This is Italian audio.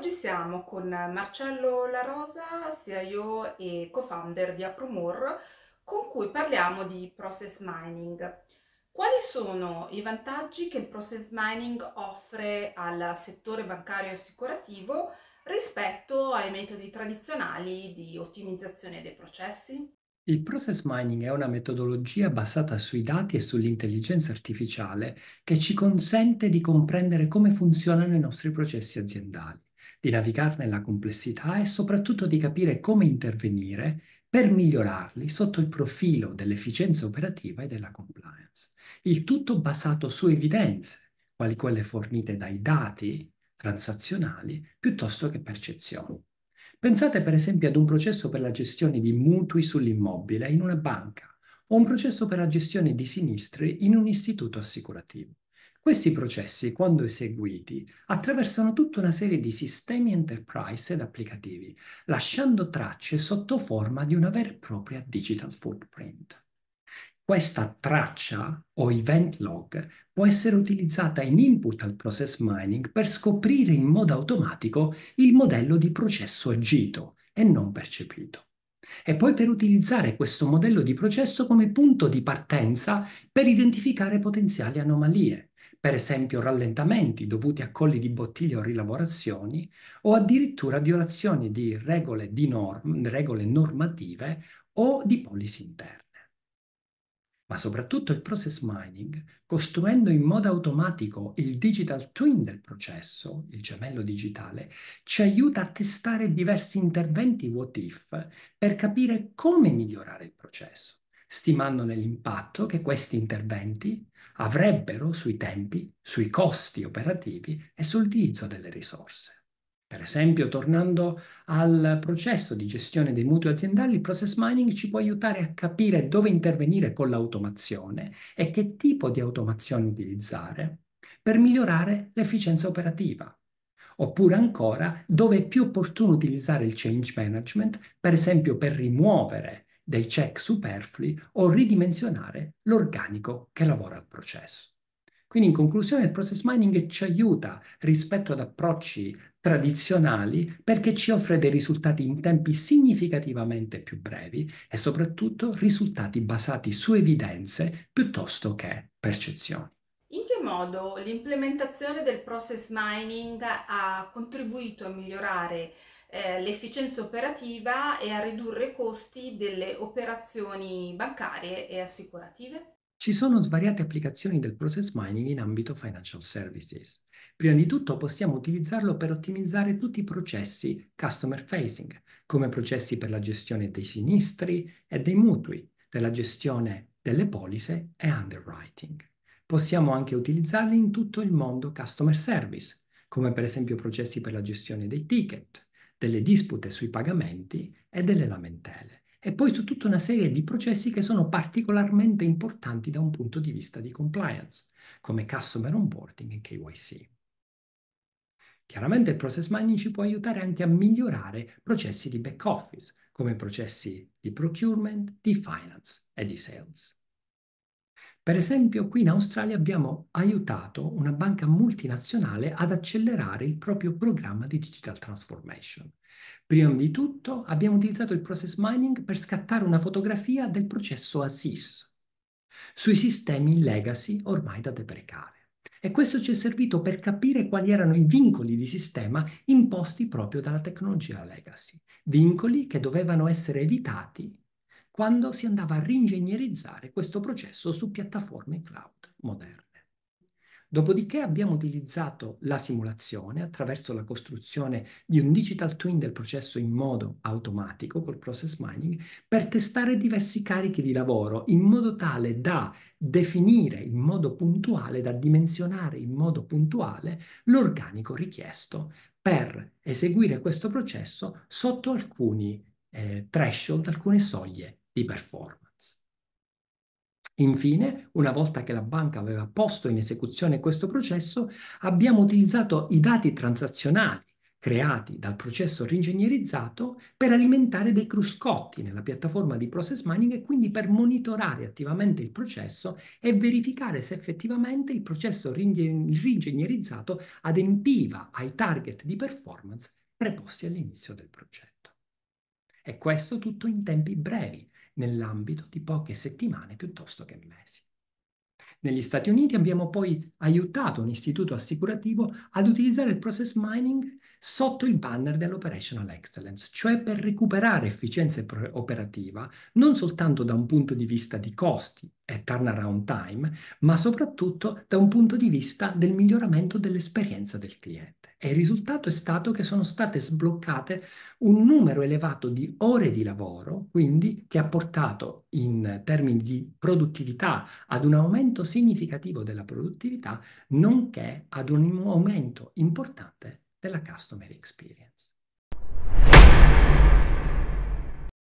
Oggi siamo con Marcello La Rosa, CIO e co-founder di Apromore, con cui parliamo di process mining. Quali sono i vantaggi che il process mining offre al settore bancario e assicurativo rispetto ai metodi tradizionali di ottimizzazione dei processi? Il process mining è una metodologia basata sui dati e sull'intelligenza artificiale che ci consente di comprendere come funzionano i nostri processi aziendali di navigarne la complessità e soprattutto di capire come intervenire per migliorarli sotto il profilo dell'efficienza operativa e della compliance. Il tutto basato su evidenze, quali quelle fornite dai dati transazionali piuttosto che percezioni. Pensate per esempio ad un processo per la gestione di mutui sull'immobile in una banca o un processo per la gestione di sinistri in un istituto assicurativo. Questi processi, quando eseguiti, attraversano tutta una serie di sistemi enterprise ed applicativi, lasciando tracce sotto forma di una vera e propria digital footprint. Questa traccia o event log può essere utilizzata in input al process mining per scoprire in modo automatico il modello di processo agito e non percepito e poi per utilizzare questo modello di processo come punto di partenza per identificare potenziali anomalie, per esempio rallentamenti dovuti a colli di bottiglia o rilavorazioni, o addirittura violazioni di regole, di norm regole normative o di policy interne ma soprattutto il process mining, costruendo in modo automatico il digital twin del processo, il gemello digitale, ci aiuta a testare diversi interventi what if per capire come migliorare il processo, stimandone l'impatto che questi interventi avrebbero sui tempi, sui costi operativi e sull'utilizzo delle risorse. Per esempio, tornando al processo di gestione dei mutui aziendali, il process mining ci può aiutare a capire dove intervenire con l'automazione e che tipo di automazione utilizzare per migliorare l'efficienza operativa. Oppure ancora, dove è più opportuno utilizzare il change management, per esempio per rimuovere dei check superflui o ridimensionare l'organico che lavora al processo. Quindi in conclusione il process mining ci aiuta rispetto ad approcci tradizionali perché ci offre dei risultati in tempi significativamente più brevi e soprattutto risultati basati su evidenze piuttosto che percezioni. In che modo l'implementazione del process mining ha contribuito a migliorare eh, l'efficienza operativa e a ridurre i costi delle operazioni bancarie e assicurative? Ci sono svariate applicazioni del process mining in ambito financial services. Prima di tutto possiamo utilizzarlo per ottimizzare tutti i processi customer facing, come processi per la gestione dei sinistri e dei mutui, della gestione delle polise e underwriting. Possiamo anche utilizzarli in tutto il mondo customer service, come per esempio processi per la gestione dei ticket, delle dispute sui pagamenti e delle lamentele e poi su tutta una serie di processi che sono particolarmente importanti da un punto di vista di compliance, come customer onboarding e KYC. Chiaramente il process mining ci può aiutare anche a migliorare processi di back office, come processi di procurement, di finance e di sales. Per esempio, qui in Australia abbiamo aiutato una banca multinazionale ad accelerare il proprio programma di digital transformation. Prima di tutto abbiamo utilizzato il process mining per scattare una fotografia del processo ASIS sui sistemi legacy ormai da deprecare. E questo ci è servito per capire quali erano i vincoli di sistema imposti proprio dalla tecnologia legacy, vincoli che dovevano essere evitati quando si andava a ringegnerizzare questo processo su piattaforme cloud moderne. Dopodiché abbiamo utilizzato la simulazione attraverso la costruzione di un digital twin del processo in modo automatico col process mining per testare diversi carichi di lavoro in modo tale da definire in modo puntuale, da dimensionare in modo puntuale l'organico richiesto per eseguire questo processo sotto alcuni eh, threshold, alcune soglie di performance. Infine, una volta che la banca aveva posto in esecuzione questo processo, abbiamo utilizzato i dati transazionali creati dal processo ringegnerizzato per alimentare dei cruscotti nella piattaforma di process mining e quindi per monitorare attivamente il processo e verificare se effettivamente il processo ringegnerizzato adempiva ai target di performance preposti all'inizio del progetto. E questo tutto in tempi brevi, nell'ambito di poche settimane piuttosto che mesi. Negli Stati Uniti abbiamo poi aiutato un istituto assicurativo ad utilizzare il process mining sotto il banner dell'operational excellence, cioè per recuperare efficienza operativa non soltanto da un punto di vista di costi e turnaround time, ma soprattutto da un punto di vista del miglioramento dell'esperienza del cliente. E il risultato è stato che sono state sbloccate un numero elevato di ore di lavoro, quindi che ha portato in termini di produttività ad un aumento significativo della produttività, nonché ad un aumento importante della Customer Experience.